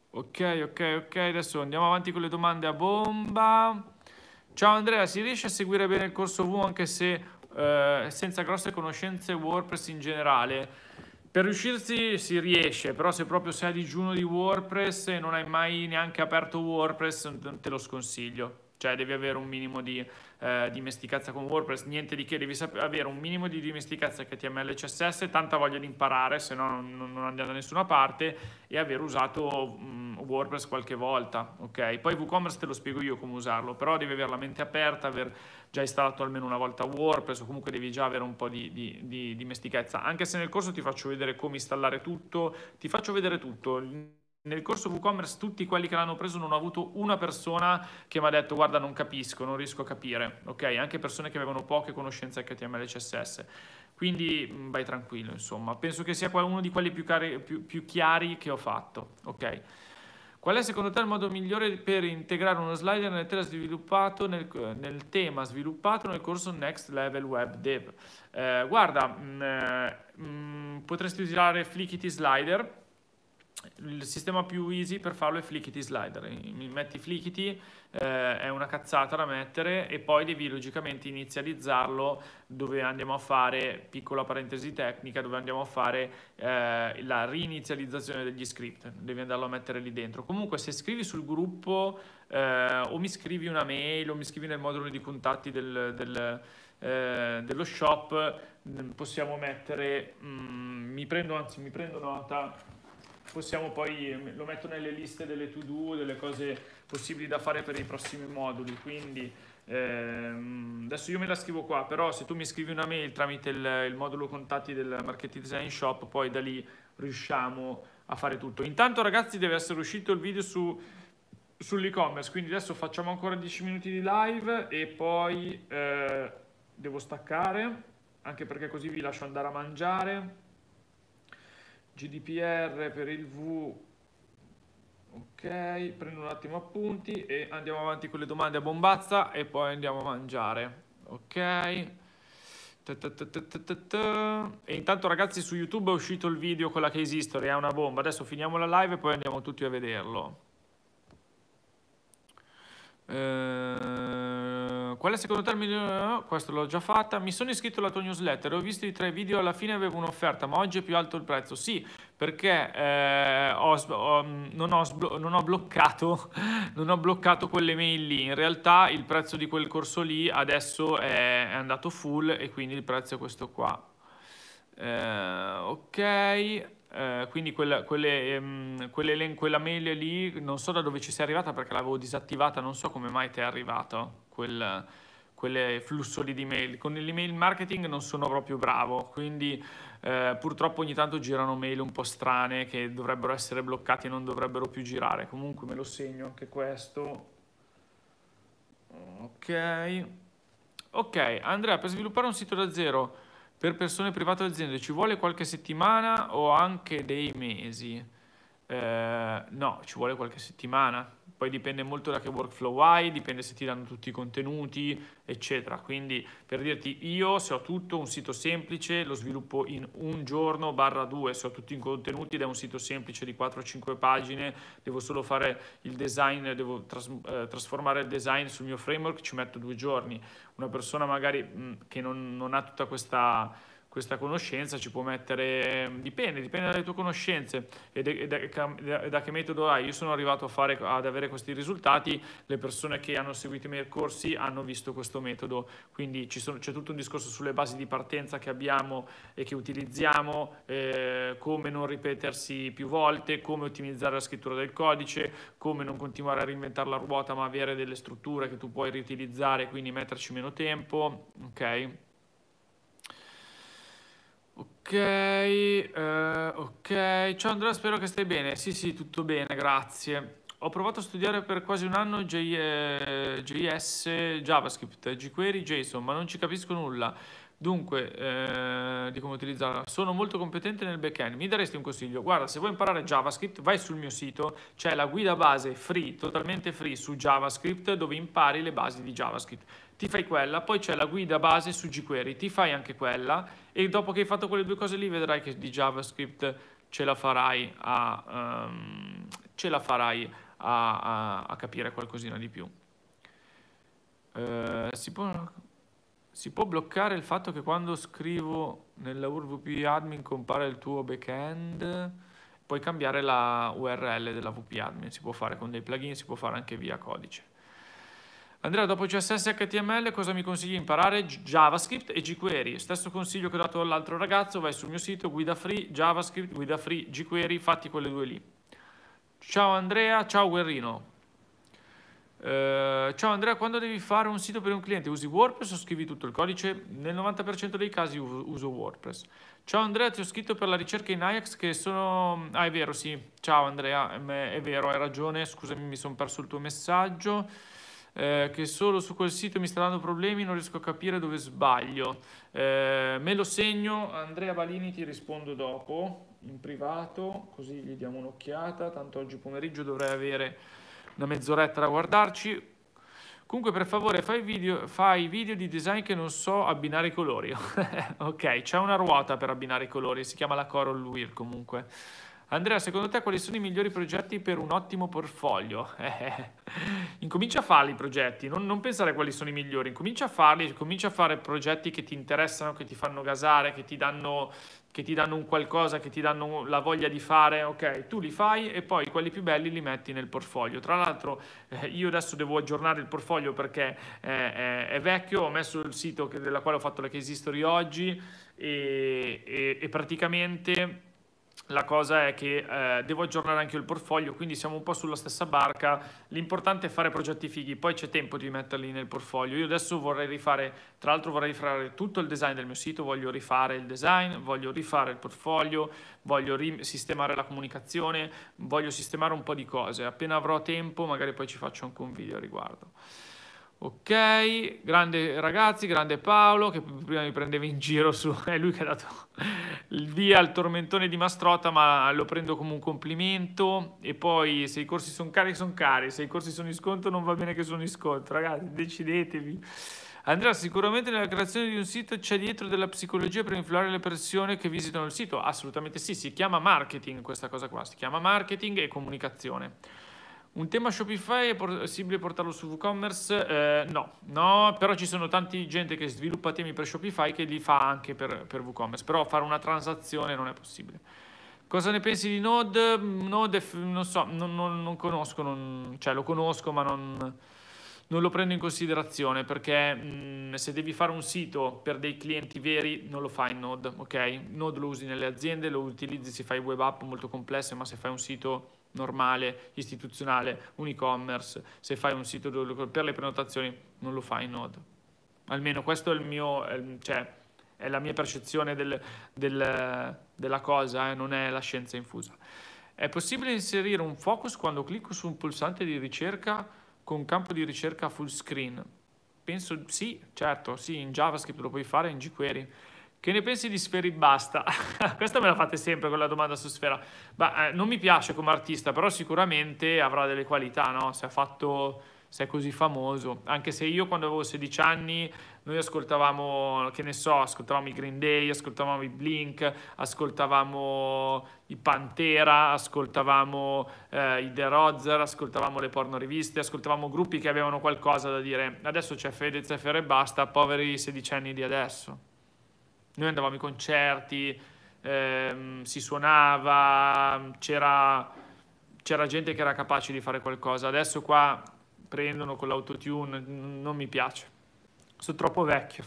Ok, ok, ok, adesso andiamo avanti con le domande a bomba. Ciao Andrea, si riesce a seguire bene il corso V anche se eh, senza grosse conoscenze WordPress in generale? Per riuscirci si riesce, però se proprio sei a digiuno di WordPress e non hai mai neanche aperto WordPress, te lo sconsiglio. Cioè devi avere un minimo di eh, dimestichezza con WordPress, niente di che, devi sap- avere un minimo di dimestichezza HTML e CSS, tanta voglia di imparare, se no non, non andiamo da nessuna parte, e aver usato mh, mm, WordPress qualche volta, ok? Poi WooCommerce te lo spiego io come usarlo, però devi avere la mente aperta, aver già installato almeno una volta WordPress o comunque devi già avere un po' di, di, di dimestichezza, anche se nel corso ti faccio vedere come installare tutto, ti faccio vedere tutto. Nel corso WooCommerce tutti quelli che l'hanno preso non ho avuto una persona che mi ha detto guarda non capisco, non riesco a capire, ok? Anche persone che avevano poche conoscenze HTML e CSS. Quindi mm, vai tranquillo, insomma, penso che sia uno di quelli più, cari, più, più chiari che ho fatto, ok? Qual è secondo te il modo migliore per integrare uno slider nel, nel, nel tema sviluppato nel, corso Next Level Web Dev? Eh, guarda, mh, mm, eh, mh, mm, potresti usare Flickity Slider il sistema più easy per farlo è Flickity Slider. Mi Metti Flickity, eh, è una cazzata da mettere e poi devi logicamente inizializzarlo dove andiamo a fare, piccola parentesi tecnica, dove andiamo a fare eh, la rinizializzazione degli script. Devi andarlo a mettere lì dentro. Comunque se scrivi sul gruppo eh, o mi scrivi una mail o mi scrivi nel modulo di contatti del, del eh, dello shop mm, possiamo mettere mh, mm, mi prendo anzi mi prendo nota possiamo poi, lo metto nelle liste delle to do, delle cose possibili da fare per i prossimi moduli, quindi ehm, adesso io me la scrivo qua, però se tu mi scrivi una mail tramite il, il modulo contatti del Marketing Design Shop, poi da lì riusciamo a fare tutto. Intanto ragazzi deve essere uscito il video su sull'e-commerce, quindi adesso facciamo ancora 10 minuti di live e poi eh, devo staccare, anche perché così vi lascio andare a mangiare. GDPR per il V, ok, prendo un attimo appunti e andiamo avanti con le domande a bombazza e poi andiamo a mangiare, ok? E intanto ragazzi su YouTube è uscito il video con la case history, è una bomba, adesso finiamo la live e poi andiamo tutti a vederlo. Eh, qual è secondo te il migliore? Oh, questo l'ho già fatta. Mi sono iscritto alla tua newsletter. Ho visto i tre video. Alla fine avevo un'offerta, ma oggi è più alto il prezzo. Sì, perché eh, ho, ho, mm, non, ho, non, ho bloccato, non ho bloccato quelle mail lì. In realtà il prezzo di quel corso lì adesso è, è andato full e quindi il prezzo è questo qua. Eh, ok. Eh, quindi quella, quelle, ehm, quelle, quella, mail lì non so da dove ci sia arrivata perché l'avevo disattivata, non so come mai ti è arrivato quel, quel flusso lì di mail. Con l'email marketing non sono proprio bravo, quindi eh, purtroppo ogni tanto girano mail un po' strane che dovrebbero essere bloccate e non dovrebbero più girare. Comunque me lo segno anche questo. Ok. Ok, Andrea, per sviluppare un sito da zero per persone private o aziende ci vuole qualche settimana o anche dei mesi? Eh, no, ci vuole qualche settimana poi dipende molto da che workflow hai, dipende se ti danno tutti i contenuti, eccetera. Quindi per dirti io se ho tutto un sito semplice lo sviluppo in un giorno barra due, se ho tutti i contenuti ed è un sito semplice di 4-5 pagine, devo solo fare il design, devo tras eh, trasformare il design sul mio framework, ci metto due giorni. Una persona magari mh, che non, non ha tutta questa questa conoscenza ci può mettere, ehm, dipende, dipende dalle tue conoscenze e, da, che metodo hai. Io sono arrivato fare, ad avere questi risultati, le persone che hanno seguito i miei corsi hanno visto questo metodo, quindi sono, c'è tutto un discorso sulle basi di partenza che abbiamo e che utilizziamo, eh, come non ripetersi più volte, come ottimizzare la scrittura del codice, come non continuare a reinventare la ruota ma avere delle strutture che tu puoi riutilizzare, quindi metterci meno tempo, ok? Ok, uh, ok. Ciao Andrea, spero che stai bene. Sì, sì, tutto bene, grazie. Ho provato a studiare per quasi un anno J eh, JS, JavaScript, jQuery, JSON, ma non ci capisco nulla. Dunque, eh, di come utilizzarla, sono molto competente nel backend. Mi daresti un consiglio? Guarda, se vuoi imparare JavaScript, vai sul mio sito, c'è la guida base free, totalmente free su JavaScript, dove impari le basi di JavaScript ti fai quella, poi c'è la guida base su jQuery, ti fai anche quella e dopo che hai fatto quelle due cose lì vedrai che di JavaScript ce la farai a, um, la farai a, a, a capire qualcosina di più. Uh, si, può, si, può, bloccare il fatto che quando scrivo nella URVP admin compare il tuo backend? Puoi cambiare la URL della VP admin, si può fare con dei plugin, si può fare anche via codice. Andrea, dopo CSS e HTML cosa mi consigli di imparare? JavaScript e jQuery. Stesso consiglio che ho dato all'altro ragazzo, vai sul mio sito, guida free, JavaScript, guida free, jQuery, fatti quelle due lì. Ciao Andrea, ciao Guerrino. Uh, ciao Andrea, quando devi fare un sito per un cliente usi WordPress o scrivi tutto il codice? Nel 90% dei casi uso WordPress. Ciao Andrea, ti ho scritto per la ricerca in Ajax che sono... Ah è vero, sì, ciao Andrea, eh, è vero, hai ragione, scusami mi sono perso il tuo messaggio eh, che solo su quel sito mi sta dando problemi, non riesco a capire dove sbaglio. Eh, me lo segno, Andrea Balini ti rispondo dopo, in privato, così gli diamo un'occhiata, tanto oggi pomeriggio dovrei avere una mezz'oretta da guardarci. Comunque per favore fai video, fai video di design che non so abbinare i colori. ok, c'è una ruota per abbinare i colori, si chiama la Coral Wheel comunque. Andrea, secondo te quali sono i migliori progetti per un ottimo portfolio? Eh, incomincia a farli i progetti, non, non, pensare quali sono i migliori, incomincia a farli, comincia a fare progetti che ti interessano, che ti fanno gasare, che ti danno, che ti danno un qualcosa, che ti danno la voglia di fare, ok? Tu li fai e poi quelli più belli li metti nel portfolio. Tra l'altro eh, io adesso devo aggiornare il portfolio perché eh, eh è vecchio, ho messo il sito che, della quale ho fatto la case history oggi e, e, e praticamente la cosa è che eh, devo aggiornare anche il portfolio, quindi siamo un po' sulla stessa barca. L'importante è fare progetti fighi, poi c'è tempo di metterli nel portfolio. Io adesso vorrei rifare, tra l'altro vorrei rifare tutto il design del mio sito, voglio rifare il design, voglio rifare il portfolio, voglio sistemare la comunicazione, voglio sistemare un po' di cose. Appena avrò tempo, magari poi ci faccio anche un video a riguardo. Ok, grande ragazzi, grande Paolo che prima mi prendeva in giro su, è lui che ha dato il via al tormentone di Mastrota, ma lo prendo come un complimento. E poi se i corsi sono cari, sono cari, se i corsi sono in sconto non va bene che sono in sconto, ragazzi, decidetevi. Andrea, sicuramente nella creazione di un sito c'è dietro della psicologia per influire le persone che visitano il sito? Assolutamente sì, si chiama marketing questa cosa qua, si chiama marketing e comunicazione. Un tema Shopify è possibile portarlo su WooCommerce? Eh, no, no, però ci sono tanti gente che sviluppa temi per Shopify che li fa anche per, per WooCommerce, però fare una transazione non è possibile. Cosa ne pensi di Node? Mm, Node, non so, non, non, non conosco, non, cioè lo conosco ma non, lo prendo in considerazione perché mh, mm, se devi fare un sito per dei clienti veri non lo fai in Node, ok? Node lo usi nelle aziende, lo utilizzi se fai web app molto complesse, ma se fai un sito normale, istituzionale, un e-commerce, se fai un sito per le prenotazioni non lo fai in Node. Almeno questo è, mio, cioè, è la mia percezione del, del, della cosa, eh, non è la scienza infusa. È possibile inserire un focus quando clicco su un pulsante di ricerca con campo di ricerca full screen? Penso sì, certo, sì, in JavaScript lo puoi fare, in jQuery. Che ne pensi di Basta? Questa me la fate sempre con la domanda su Sfera. Ma, eh, non mi piace come artista, però sicuramente avrà delle qualità, no? Se ha fatto se è così famoso. Anche se io quando avevo 16 anni noi ascoltavamo, che ne so, ascoltavamo i Green Day, ascoltavamo i Blink, ascoltavamo i Pantera, ascoltavamo eh, i The Rozer, ascoltavamo le porno riviste, ascoltavamo gruppi che avevano qualcosa da dire. Adesso c'è Fede, FR e basta, poveri sedicenni di adesso noi andavamo ai concerti, ehm, si suonava, c'era, c'era gente che era capace di fare qualcosa. Adesso qua prendono con l'autotune, non mi piace, sono troppo vecchio.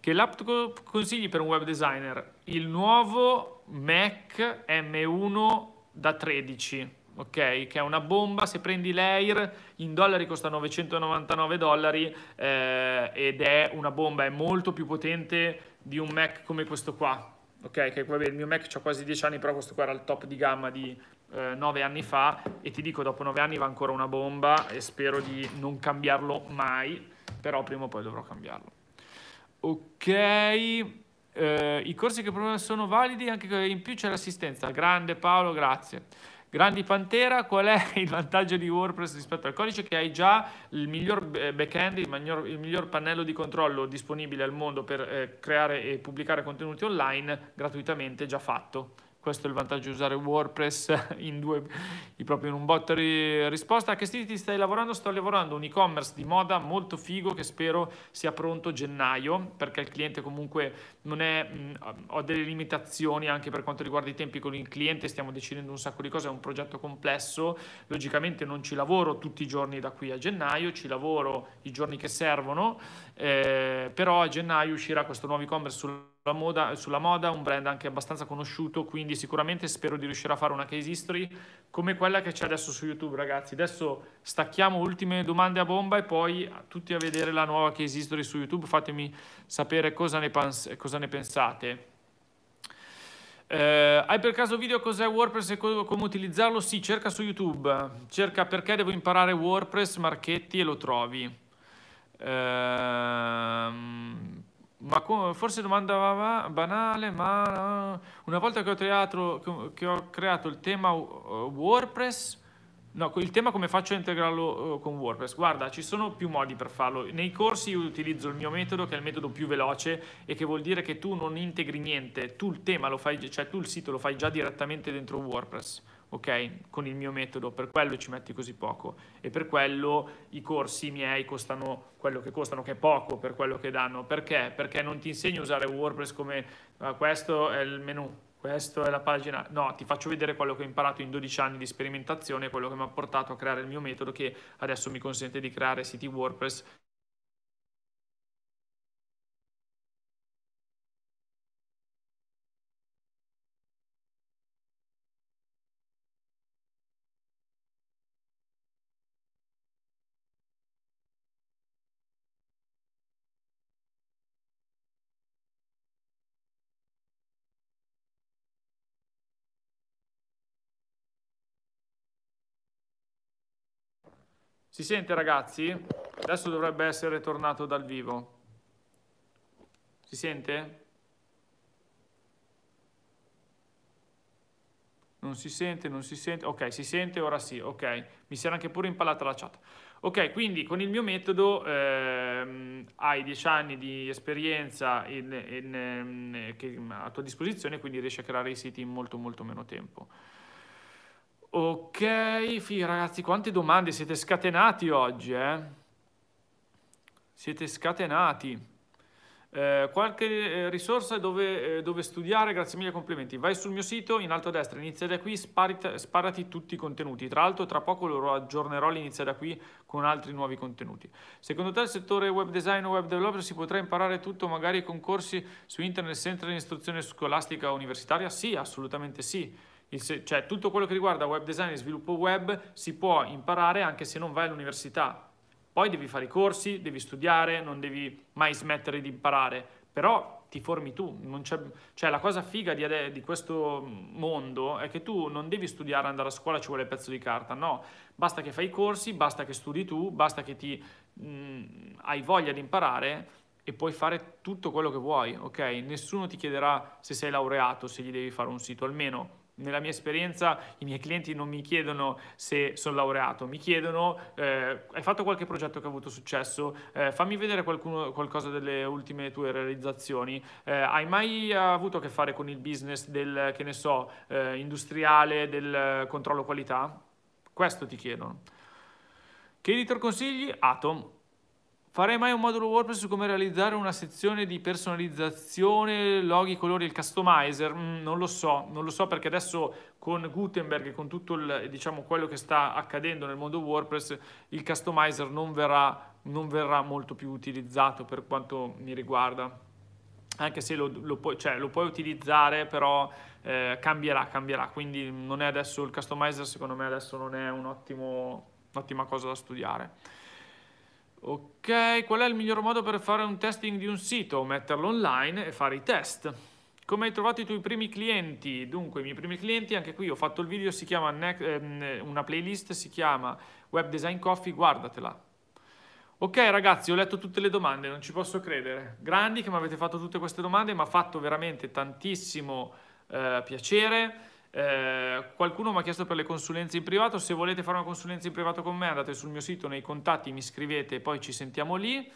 Che l'app consigli per un web designer? Il nuovo Mac M1 da 13, ok? Che è una bomba, se prendi l'air in dollari costa 999 dollari eh, ed è una bomba, è molto più potente di un Mac come questo qua, ok? Che vabbè, il mio Mac ha quasi 10 anni, però questo qua era il top di gamma di eh, anni fa e ti dico, dopo 9 anni va ancora una bomba e spero di non cambiarlo mai, però prima o poi dovrò cambiarlo. Ok, eh, i corsi che sono validi, anche in più c'è l'assistenza. Grande Paolo, grazie. Grandi Pantera, qual è il vantaggio di WordPress rispetto al codice? Che hai già il miglior eh, backend, il miglior, il miglior pannello di controllo disponibile al mondo per eh, creare e pubblicare contenuti online gratuitamente già fatto questo è il vantaggio di usare WordPress in due, proprio in un bot ri, risposta. A che siti stai lavorando? Sto lavorando un e-commerce di moda molto figo che spero sia pronto gennaio, perché il cliente comunque non è, mh, ho delle limitazioni anche per quanto riguarda i tempi con il cliente, stiamo decidendo un sacco di cose, è un progetto complesso, logicamente non ci lavoro tutti i giorni da qui a gennaio, ci lavoro i giorni che servono, eh, però a gennaio uscirà questo nuovo e-commerce sul moda, sulla moda, un brand anche abbastanza conosciuto, quindi sicuramente spero di riuscire a fare una case history come quella che c'è adesso su YouTube, ragazzi. Adesso stacchiamo ultime domande a bomba e poi tutti a vedere la nuova case history su YouTube, fatemi sapere cosa ne, cosa ne pensate. Eh, hai per caso video cos'è WordPress e co come utilizzarlo? Sì, cerca su YouTube, cerca perché devo imparare WordPress, marchetti e lo trovi. Ehm ma forse domanda banale, ma eh, una volta che ho, teatro, che ho creato il tema eh, WordPress, no, il tema come faccio a integrarlo eh, con WordPress? Guarda, ci sono più modi per farlo. Nei corsi io utilizzo il mio metodo, che è il metodo più veloce e che vuol dire che tu non integri niente, tu il tema lo fai, cioè tu il sito lo fai già direttamente dentro WordPress ok? Con il mio metodo, per quello ci metti così poco e per quello i corsi miei costano quello che costano, che è poco per quello che danno. Perché? Perché non ti insegno a usare WordPress come ah, questo è il menu, questa è la pagina. No, ti faccio vedere quello che ho imparato in 12 anni di sperimentazione, quello che mi ha portato a creare il mio metodo che adesso mi consente di creare siti WordPress Si sente ragazzi? Adesso dovrebbe essere tornato dal vivo. Si sente? Non si sente, non si sente. Ok, si sente, ora sì, ok. Mi si era anche pure impalata la chat. Ok, quindi con il mio metodo ehm, hai 10 anni di esperienza in, in, in, ehm, a tua disposizione, quindi riesci a creare i siti in molto molto meno tempo. Ok, figli ragazzi, quante domande, siete scatenati oggi, eh? Siete scatenati. Eh, qualche eh, risorsa dove, eh, dove, studiare, grazie mille, complimenti. Vai sul mio sito, in alto a destra, inizia da qui, sparita, sparati tutti i contenuti. Tra l'altro tra poco lo aggiornerò l'inizia da qui con altri nuovi contenuti. Secondo te il settore web design o web developer si potrà imparare tutto magari con corsi su internet senza l'istruzione scolastica universitaria? Sì, assolutamente sì cioè tutto quello che riguarda web design e sviluppo web si può imparare anche se non vai all'università. Poi devi fare i corsi, devi studiare, non devi mai smettere di imparare, però ti formi tu. cioè la cosa figa di, di questo mondo è che tu non devi studiare, andare a scuola, ci vuole il pezzo di carta, no. Basta che fai i corsi, basta che studi tu, basta che ti, mh, mm, hai voglia di imparare e puoi fare tutto quello che vuoi, ok? Nessuno ti chiederà se sei laureato, se gli devi fare un sito, almeno nella mia esperienza i miei clienti non mi chiedono se sono laureato, mi chiedono eh, hai fatto qualche progetto che ha avuto successo, eh, fammi vedere qualcuno, qualcosa delle ultime tue realizzazioni, eh, hai mai avuto a che fare con il business del, che ne so, eh, industriale, del controllo qualità? Questo ti chiedono. Che editor consigli? Atom, Farei mai un modulo WordPress su come realizzare una sezione di personalizzazione, loghi, colori il customizer? Mm, non lo so, non lo so perché adesso con Gutenberg e con tutto il, diciamo, quello che sta accadendo nel mondo WordPress, il customizer non verrà, non verrà molto più utilizzato per quanto mi riguarda. Anche se lo, lo, pu- cioè, lo puoi utilizzare, però eh, cambierà, cambierà. Quindi non è adesso il customizer, secondo me adesso non è un'ottima cosa da studiare. Ok, qual è il miglior modo per fare un testing di un sito? Metterlo online e fare i test. Come hai trovato i tuoi primi clienti? Dunque, i miei primi clienti, anche qui ho fatto il video, si chiama ehm, una playlist, si chiama Web Design Coffee, guardatela. Ok ragazzi, ho letto tutte le domande, non ci posso credere. Grandi che mi avete fatto tutte queste domande, mi ha fatto veramente tantissimo eh, piacere. Eh, qualcuno mi ha chiesto per le consulenze in privato, se volete fare una consulenza in privato con me andate sul mio sito, nei contatti mi scrivete e poi ci sentiamo lì.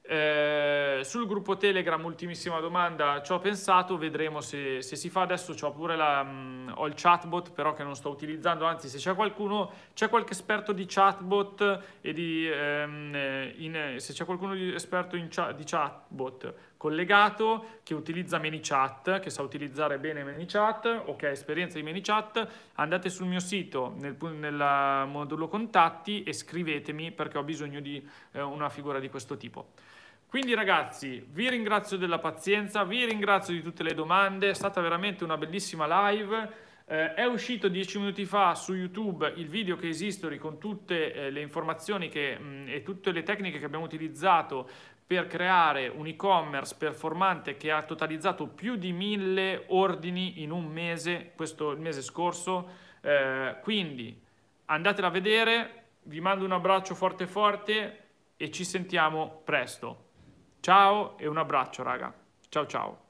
Eh, sul gruppo Telegram, ultimissima domanda, ci ho pensato, vedremo se, se si fa adesso, ho pure la, mh, mm, ho il chatbot però che non sto utilizzando, anzi se c'è qualcuno, c'è qualche esperto di chatbot e di, ehm, eh, in, se c'è qualcuno esperto in, di chatbot collegato che utilizza ManyChat, che sa utilizzare bene ManyChat o che ha esperienza di ManyChat, andate sul mio sito nel, nel modulo contatti e scrivetemi perché ho bisogno di eh, una figura di questo tipo. Quindi ragazzi, vi ringrazio della pazienza, vi ringrazio di tutte le domande, è stata veramente una bellissima live. Eh, è uscito dieci minuti fa su YouTube il video che History con tutte eh, le informazioni che, mh, mm, e tutte le tecniche che abbiamo utilizzato per creare un e-commerce performante che ha totalizzato più di mille ordini in un mese, questo il mese scorso. Eh, quindi andatela a vedere, vi mando un abbraccio forte forte e ci sentiamo presto. Ciao e un abbraccio raga. Ciao ciao.